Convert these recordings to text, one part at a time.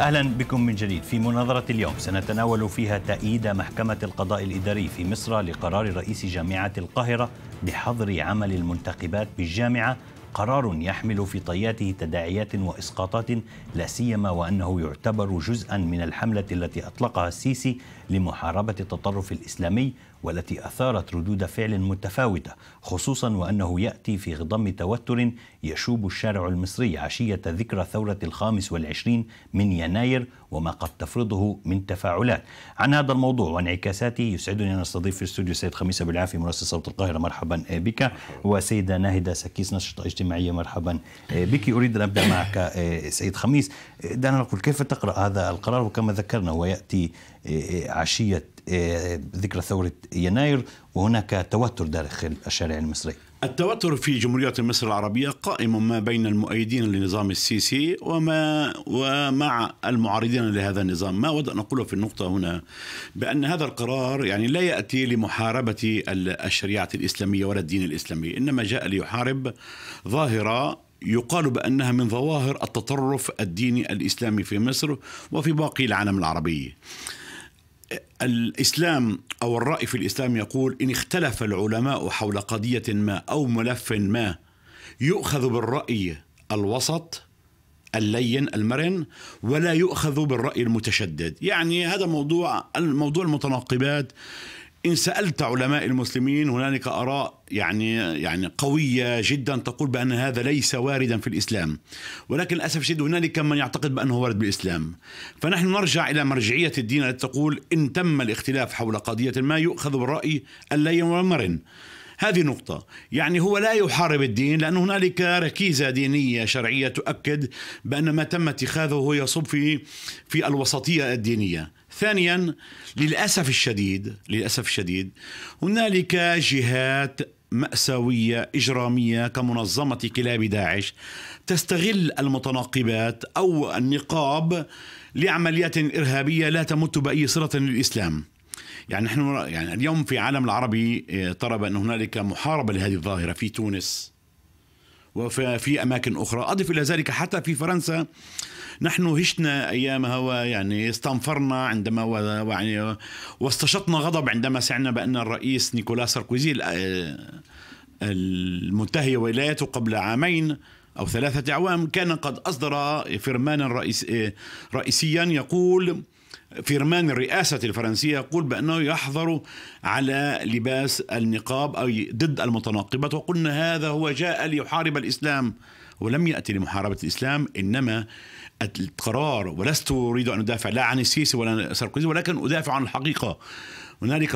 أهلا بكم من جديد في مناظرة اليوم سنتناول فيها تأييد محكمة القضاء الإداري في مصر لقرار رئيس جامعة القاهرة بحظر عمل المنتخبات بالجامعة قرار يحمل في طياته تداعيات وإسقاطات لا سيما وأنه يعتبر جزءا من الحملة التي أطلقها السيسي لمحاربة التطرف الإسلامي والتي أثارت ردود فعل متفاوتة خصوصا وأنه يأتي في غضم توتر يشوب الشارع المصري عشية ذكرى ثورة الخامس والعشرين من يناير وما قد تفرضه من تفاعلات عن هذا الموضوع وانعكاساته يسعدني أن أستضيف في الاستوديو السيد خميس أبو مرسل صوت القاهرة مرحبا بك وسيدة ناهدة سكيس نشطة اجتماعية مرحبا بك أريد أن أبدأ معك آه، سيد خميس آه، دعنا نقول كيف تقرأ هذا القرار وكما ذكرنا هو يأتي إيه، إيه، عشية إيه، ذكرى ثورة يناير وهناك توتر داخل الشارع المصري التوتر في جمهورية مصر العربية قائم ما بين المؤيدين لنظام السيسي وما ومع المعارضين لهذا النظام، ما أود أن أقوله في النقطة هنا بأن هذا القرار يعني لا يأتي لمحاربة الشريعة الإسلامية ولا الدين الإسلامي، إنما جاء ليحارب ظاهرة يقال بانها من ظواهر التطرف الديني الاسلامي في مصر وفي باقي العالم العربي. الاسلام او الراي في الاسلام يقول ان اختلف العلماء حول قضيه ما او ملف ما يؤخذ بالراي الوسط اللين المرن ولا يؤخذ بالراي المتشدد، يعني هذا موضوع الموضوع المتناقبات إن سألت علماء المسلمين هنالك آراء يعني يعني قوية جدا تقول بأن هذا ليس واردا في الإسلام ولكن للأسف الشديد هنالك من يعتقد بأنه وارد بالإسلام فنحن نرجع إلى مرجعية الدين التي تقول إن تم الاختلاف حول قضية ما يؤخذ بالرأي اللين والمرن هذه نقطة يعني هو لا يحارب الدين لأن هنالك ركيزة دينية شرعية تؤكد بأن ما تم اتخاذه هو يصب في في الوسطية الدينية ثانيا للأسف الشديد للأسف الشديد هنالك جهات مأساوية إجرامية كمنظمة كلاب داعش تستغل المتناقبات أو النقاب لعمليات إرهابية لا تمت بأي صلة للإسلام يعني نحن يعني اليوم في العالم العربي آه، ترى بأن هنالك محاربة لهذه الظاهرة في تونس وفي أماكن أخرى أضف إلى ذلك حتى في فرنسا نحن هشنا أيامها ويعني استنفرنا عندما يعني واستشطنا غضب عندما سمعنا بأن الرئيس نيكولاس ساركوزي المنتهي ولايته قبل عامين أو ثلاثة أعوام كان قد أصدر فرمانا رئيس رئيسيا يقول فرمان الرئاسة الفرنسية يقول بأنه يحظر على لباس النقاب أو ضد المتناقبة وقلنا هذا هو جاء ليحارب الإسلام ولم يأتي لمحاربة الإسلام إنما القرار ولست أريد أن أدافع لا عن السيسي ولا ساركوزي ولكن أدافع عن الحقيقة هنالك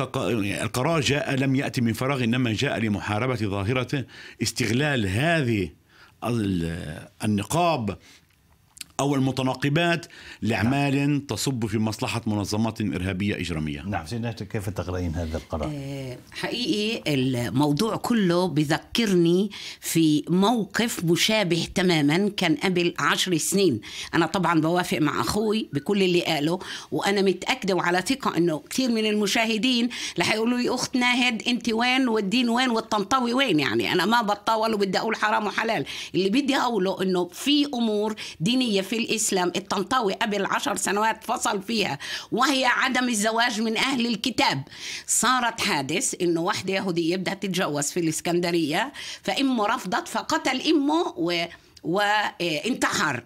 القرار جاء لم يأتي من فراغ إنما جاء لمحاربة ظاهرة استغلال هذه النقاب أو المتناقبات لأعمال نعم. تصب في مصلحة منظمات إرهابية إجرامية نعم سيدنا كيف تقرأين هذا القرار؟ آه، حقيقي الموضوع كله بذكرني في موقف مشابه تماما كان قبل عشر سنين أنا طبعا بوافق مع أخوي بكل اللي قاله وأنا متأكدة وعلى ثقة أنه كثير من المشاهدين رح يقولوا لي أخت ناهد أنت وين والدين وين والطنطاوي وين يعني أنا ما بتطاول وبدي أقول حرام وحلال اللي بدي أقوله أنه في أمور دينية في الإسلام الطنطاوي قبل عشر سنوات فصل فيها وهي عدم الزواج من أهل الكتاب صارت حادث إنه واحدة يهودية بدها تتجوز في الإسكندرية فأمه رفضت فقتل أمه و وانتحر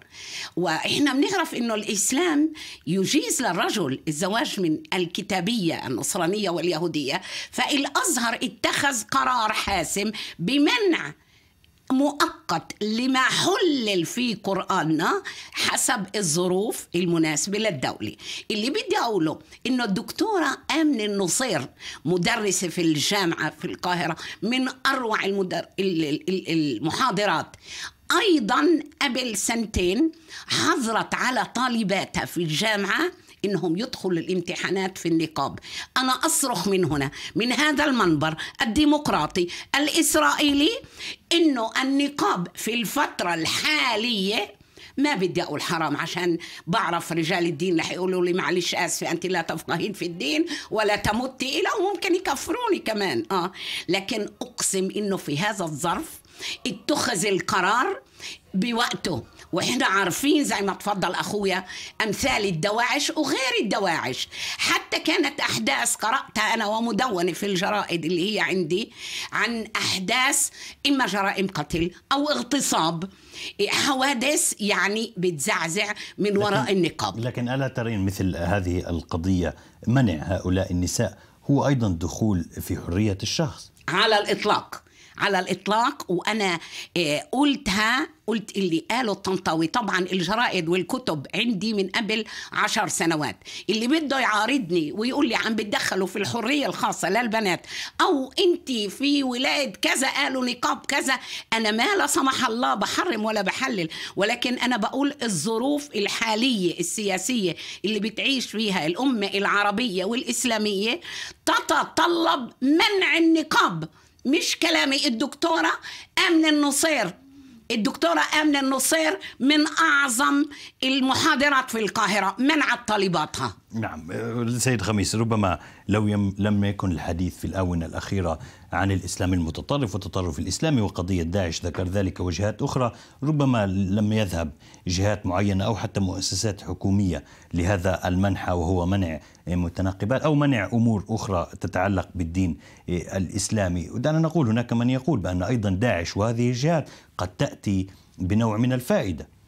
واحنا بنعرف انه الاسلام يجيز للرجل الزواج من الكتابيه النصرانيه واليهوديه فالازهر اتخذ قرار حاسم بمنع مؤقت لما حلل في قرآننا حسب الظروف المناسبة للدولة اللي بدي أقوله إنه الدكتورة آمنة النصير مدرسة في الجامعة في القاهرة من أروع المدر... المحاضرات أيضا قبل سنتين حضرت على طالباتها في الجامعة انهم يدخلوا الامتحانات في النقاب انا اصرخ من هنا من هذا المنبر الديمقراطي الاسرائيلي انه النقاب في الفتره الحاليه ما بدي اقول حرام عشان بعرف رجال الدين رح يقولوا لي معلش اسفه انت لا تفقهين في الدين ولا تمتي الى وممكن يكفروني كمان اه لكن اقسم انه في هذا الظرف اتخذ القرار بوقته واحنا عارفين زي ما تفضل اخويا امثال الدواعش وغير الدواعش حتى كانت احداث قراتها انا ومدونه في الجرائد اللي هي عندي عن احداث اما جرائم قتل او اغتصاب حوادث يعني بتزعزع من وراء النقاب لكن الا ترين مثل هذه القضيه منع هؤلاء النساء هو ايضا دخول في حريه الشخص على الاطلاق على الاطلاق وانا آه، قلتها قلت اللي قاله الطنطاوي طبعا الجرائد والكتب عندي من قبل عشر سنوات اللي بده يعارضني ويقول لي عم بتدخلوا في الحريه الخاصه للبنات او انت في ولايه كذا قالوا نقاب كذا انا ما لا سمح الله بحرم ولا بحلل ولكن انا بقول الظروف الحاليه السياسيه اللي بتعيش فيها الامه العربيه والاسلاميه تتطلب منع النقاب مش كلامي الدكتورة أمن النصير الدكتورة أمن النصير من أعظم المحاضرات في القاهرة منعت طالباتها نعم آه، سيد خميس ربما لو يم لم يكن الحديث في الآونة الأخيرة عن الإسلام المتطرف والتطرف الإسلامي وقضية داعش ذكر ذلك وجهات أخرى ربما لم يذهب جهات معينة أو حتى مؤسسات حكومية لهذا المنحى وهو منع متناقبات أو منع أمور أخرى تتعلق بالدين آه، الإسلامي ودعنا نقول هناك من يقول بأن أيضا داعش وهذه الجهات قد تأتي بنوع من الفائدة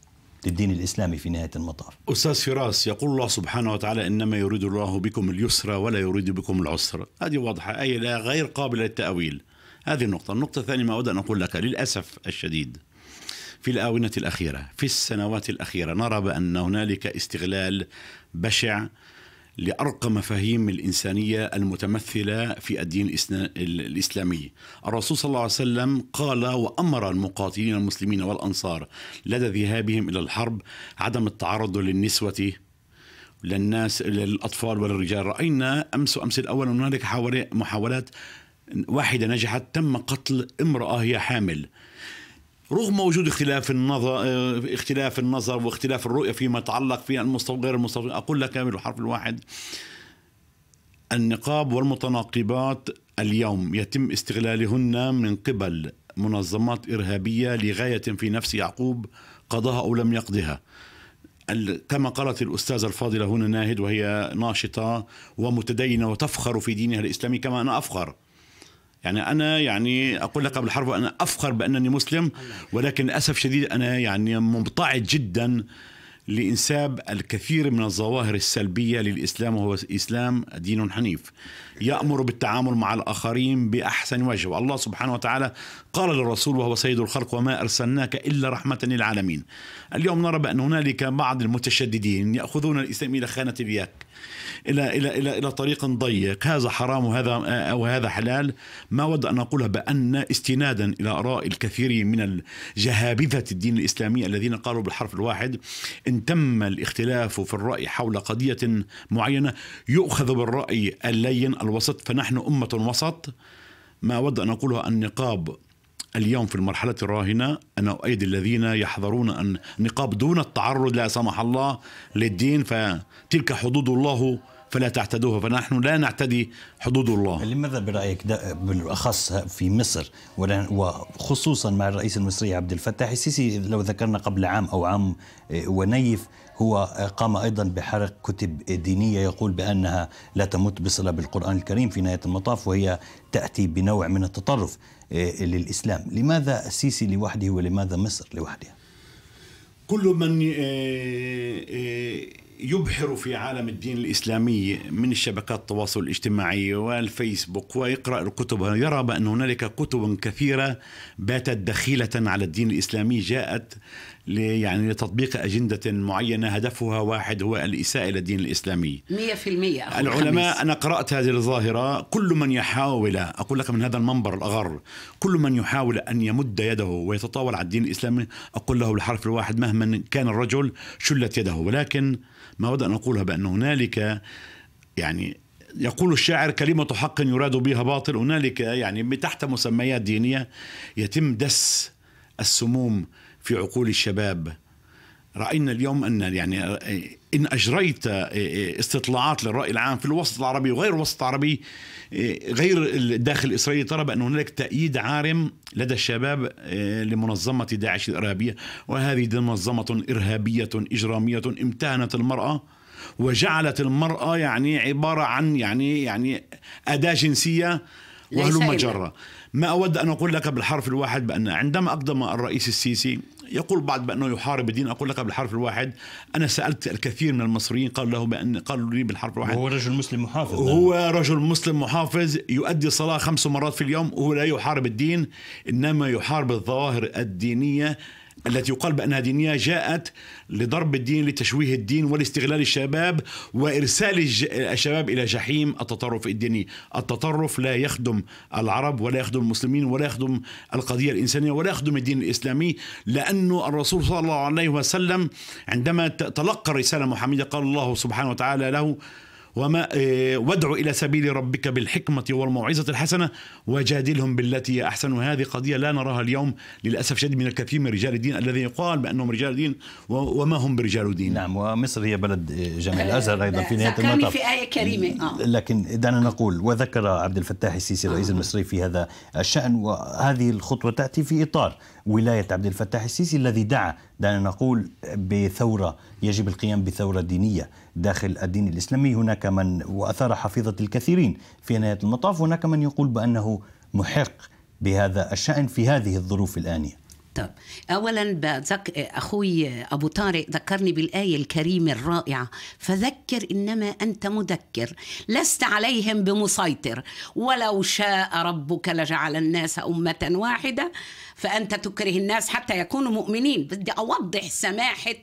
للدين الإسلامي في نهاية المطاف أستاذ فراس يقول الله سبحانه وتعالى إنما يريد الله بكم اليسر ولا يريد بكم العسر هذه واضحة أي لا غير قابلة للتأويل هذه النقطة النقطة الثانية ما أود أن أقول لك للأسف الشديد في الآونة الأخيرة في السنوات الأخيرة نرى بأن هنالك استغلال بشع لأرقى مفاهيم الإنسانية المتمثلة في الدين الإسلامي الرسول صلى الله عليه وسلم قال وأمر المقاتلين المسلمين والأنصار لدى ذهابهم إلى الحرب عدم التعرض للنسوة للناس للأطفال والرجال رأينا أمس وأمس الأول هنالك محاولات واحدة نجحت تم قتل امرأة هي حامل رغم وجود اختلاف النظر آه، اختلاف النظر واختلاف الرؤيه فيما يتعلق في المستوى غير المستوى اقول لك بالحرف الواحد النقاب والمتناقبات اليوم يتم استغلالهن من قبل منظمات ارهابيه لغايه في نفس يعقوب قضاها او لم يقضها كما قالت الأستاذة الفاضلة هنا ناهد وهي ناشطة ومتدينة وتفخر في دينها الإسلامي كما أنا أفخر يعني أنا يعني أقول لك قبل الحرب أنا أفخر بأنني مسلم ولكن للأسف شديد أنا يعني مبتعد جدا لإنساب الكثير من الظواهر السلبية للإسلام وهو إسلام دين حنيف يأمر بالتعامل مع الآخرين بأحسن وجه والله سبحانه وتعالى قال للرسول وهو سيد الخلق وما أرسلناك إلا رحمة للعالمين اليوم نرى بأن هنالك بعض المتشددين يأخذون الإسلام إلى خانة الياك الى الى الى الى طريق ضيق، هذا حرام وهذا او هذا حلال، ما ود ان اقولها بان استنادا الى اراء الكثير من جهابذه الدين الاسلامي الذين قالوا بالحرف الواحد ان تم الاختلاف في الراي حول قضيه معينه يؤخذ بالراي اللين الوسط فنحن امه وسط ما ود ان اقولها النقاب اليوم في المرحلة الراهنة أنا أؤيد الذين يحذرون أن نقاب دون التعرض لا سمح الله للدين فتلك حدود الله فلا تعتدوها فنحن لا نعتدي حدود الله لماذا برأيك بالأخص في مصر وخصوصا مع الرئيس المصري عبد الفتاح السيسي لو ذكرنا قبل عام أو عام آه، ونيف هو قام أيضا بحرق كتب دينية يقول بأنها لا تمت بصلة بالقرآن الكريم في نهاية المطاف وهي تأتي بنوع من التطرف آه، للإسلام لماذا السيسي لوحده ولماذا مصر لوحدها كل من آه، آه، يبحر في عالم الدين الإسلامي من الشبكات التواصل الاجتماعي والفيسبوك ويقرأ الكتب يرى بأن هنالك كتب كثيرة باتت دخيلة على الدين الإسلامي جاءت يعني لتطبيق أجندة معينة هدفها واحد هو الإساءة إلى الدين الإسلامي 100% العلماء خميس. أنا قرأت هذه الظاهرة كل من يحاول أقول لك من هذا المنبر الأغر كل من يحاول أن يمد يده ويتطاول على الدين الإسلامي أقول له بالحرف الواحد مهما كان الرجل شلت يده ولكن ما أود أن أقولها بأن هنالك يعني يقول الشاعر كلمة حق يراد بها باطل هنالك يعني تحت مسميات دينية يتم دس السموم في عقول الشباب راينا اليوم ان يعني ان اجريت إيه، إيه، استطلاعات للراي العام في الوسط العربي وغير الوسط العربي إيه، غير الداخل الاسرائيلي ترى بان هنالك تأييد عارم لدى الشباب لمنظمه داعش الارهابيه وهذه منظمه ارهابيه اجراميه امتهنت المراه وجعلت المراه يعني عباره عن يعني يعني اداه جنسيه وهلم جرة ما أود أن أقول لك بالحرف الواحد بأن عندما أقدم الرئيس السيسي يقول بعض بأنه يحارب الدين أقول لك بالحرف الواحد أنا سألت الكثير من المصريين قال له بأن قالوا لي بالحرف الواحد هو رجل مسلم محافظ هو يعني. رجل مسلم محافظ يؤدي الصلاه خمس مرات في اليوم وهو لا يحارب الدين إنما يحارب الظواهر الدينية التي يقال بأنها دينية جاءت لضرب الدين لتشويه الدين ولاستغلال الشباب وإرسال الشباب إلى جحيم التطرف الديني التطرف لا يخدم العرب ولا يخدم المسلمين ولا يخدم القضية الإنسانية ولا يخدم الدين الإسلامي لأن الرسول صلى الله عليه وسلم عندما تلقى الرسالة المحمدية قال الله سبحانه وتعالى له وما آه، وادع الى سبيل ربك بالحكمه والموعظه الحسنه وجادلهم بالتي هي احسن وهذه قضيه لا نراها اليوم للاسف شديد من الكثير من رجال الدين الذين يقال بانهم رجال دين وما هم برجال دين. نعم ومصر هي بلد آه، جامع الازهر آه، ايضا في نهايه المطاف. في ايه كريمه لكن دعنا نقول وذكر عبد الفتاح السيسي الرئيس آه. المصري في هذا الشان وهذه الخطوه تاتي في اطار ولايه عبد الفتاح السيسي الذي دعا دعنا نقول بثورة يجب القيام بثورة دينية داخل الدين الإسلامي هناك من وأثار حفيظة الكثيرين في نهاية المطاف هناك من يقول بأنه محق بهذا الشأن في هذه الظروف الآنية طب اولا بذك... اخوي ابو طارق ذكرني بالايه الكريمه الرائعه فذكر انما انت مذكر لست عليهم بمسيطر ولو شاء ربك لجعل الناس امه واحده فانت تكره الناس حتى يكونوا مؤمنين بدي اوضح سماحه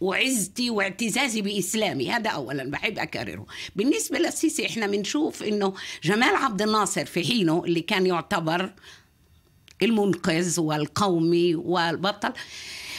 وعزتي واعتزازي باسلامي هذا اولا بحب اكرره بالنسبه للسيسي احنا بنشوف انه جمال عبد الناصر في حينه اللي كان يعتبر المنقذ والقومي والبطل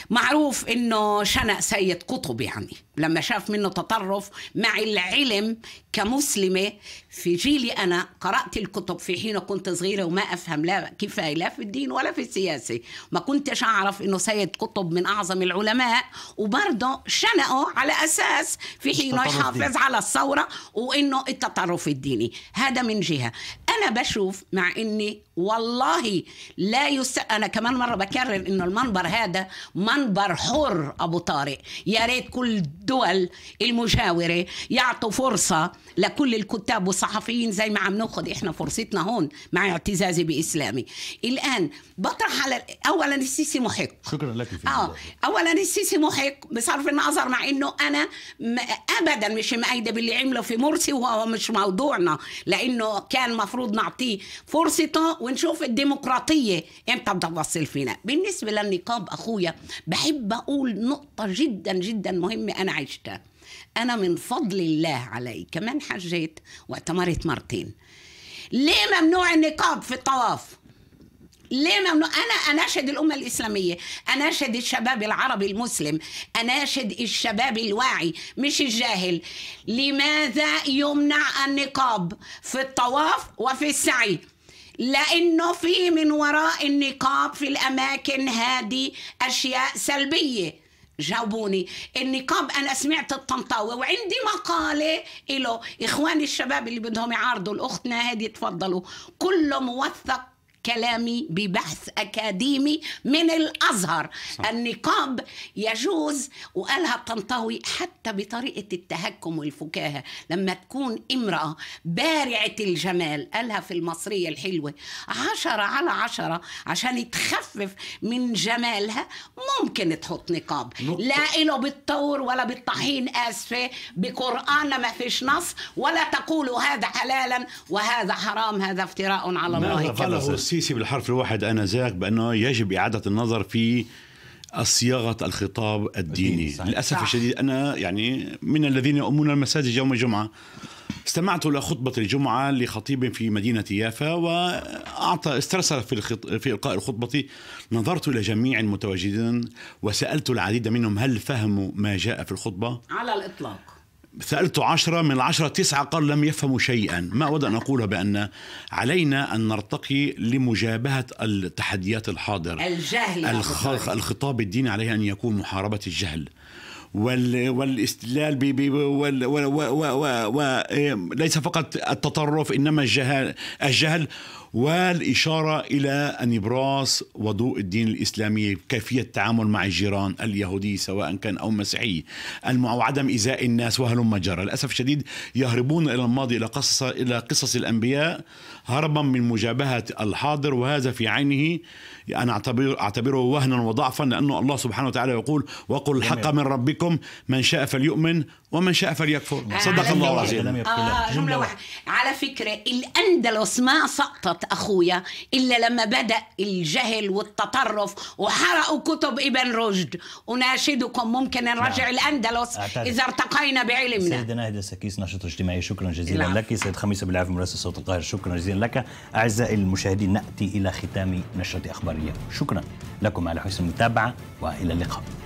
معروف انه شنق سيد قطب يعني لما شاف منه تطرف مع العلم كمسلمة في جيلي أنا قرأت الكتب في حين كنت صغيرة وما أفهم لا كفاية لا في الدين ولا في السياسة ما كنتش أعرف أنه سيد قطب من أعظم العلماء وبرضه شنقه على أساس في حين يحافظ على الثورة وأنه التطرف الديني هذا من جهة أنا بشوف مع أني والله لا يس أنا كمان مرة بكرر أنه المنبر هذا منبر حر أبو طارق يا ريت كل الدول المجاوره يعطوا فرصه لكل الكتاب والصحفيين زي ما عم ناخذ احنا فرصتنا هون مع اعتزازي باسلامي الان بطرح على اولا السيسي محق شكرا لك في اه اولا السيسي محق بصرف النظر مع انه انا ابدا مش مأيده باللي عمله في مرسي وهو مش موضوعنا لانه كان المفروض نعطيه فرصته ونشوف الديمقراطيه امتى بتوصل فينا بالنسبه للنقاب اخويا بحب اقول نقطه جدا جدا مهمه انا عشتها أنا من فضل الله علي كمان حجيت واعتمرت مرتين ليه ممنوع النقاب في الطواف ليه ممنوع انا اناشد الامه الاسلاميه اناشد الشباب العربي المسلم اناشد الشباب الواعي مش الجاهل لماذا يمنع النقاب في الطواف وفي السعي لانه في من وراء النقاب في الاماكن هذه اشياء سلبيه جاوبوني النقاب انا سمعت الطنطاوي وعندي مقاله له اخواني الشباب اللي بدهم يعارضوا الاخت ناهد تفضلوا كله موثق كلامي ببحث أكاديمي من الأزهر صح. النقاب يجوز وقالها تنطوي حتى بطريقة التهكم والفكاهة لما تكون امرأة بارعة الجمال قالها في المصرية الحلوة عشرة على عشرة عشان تخفف من جمالها ممكن تحط نقاب لا إله بالطور ولا بالطحين آسفة بقرآن ما فيش نص ولا تقول هذا حلالا وهذا حرام هذا افتراء على الله كما السيسي بالحرف الواحد انذاك بانه يجب اعاده النظر في صياغه الخطاب الديني للاسف الشديد انا يعني من الذين يؤمون المساجد يوم الجمعه استمعت الى خطبه الجمعه لخطيب في مدينه يافا واعطى استرسل في الخط... في القاء الخطبه نظرت الى جميع المتواجدين وسالت العديد منهم هل فهموا ما جاء في الخطبه على الاطلاق سألت عشرة من العشرة تسعة قال لم يفهموا شيئا ما أود أن أقوله بأن علينا أن نرتقي لمجابهة التحديات الحاضرة الجهل الخ... الخطاب الديني عليه أن يكون محاربة الجهل وال... والاستدلال ب... ب... وال... و... و... و... و... إيه، ليس فقط التطرف إنما الجهل, الجهل والإشارة إلى النبراس وضوء الدين الإسلامي كيفية التعامل مع الجيران اليهودي سواء كان أو مسيحي وعدم إزاء الناس وهلم جرى للأسف الشديد يهربون إلى الماضي إلى قصص, إلى قصص الأنبياء هربا من مجابهة الحاضر وهذا في عينه أنا أعتبر أعتبره وهنا وضعفا لأنه الله سبحانه وتعالى يقول وقل الحق من ربكم من شاء فليؤمن ومن شاء فليكفر آه، صدق الله العظيم آه جملة واحدة على فكرة الأندلس ما سقطت أخويا إلا لما بدأ الجهل والتطرف وحرقوا كتب ابن رشد أناشدكم ممكن نرجع نعم. الأندلس أعترف. إذا ارتقينا بعلمنا سيدة ناهدة سكيس ناشط اجتماعية شكرا جزيلا لا. نعم. لك سيد خميس أبو العافية مراسل صوت القاهرة شكرا جزيلا لك أعزائي المشاهدين نأتي إلى ختام نشرة أخبارية شكرا لكم على حسن المتابعة وإلى اللقاء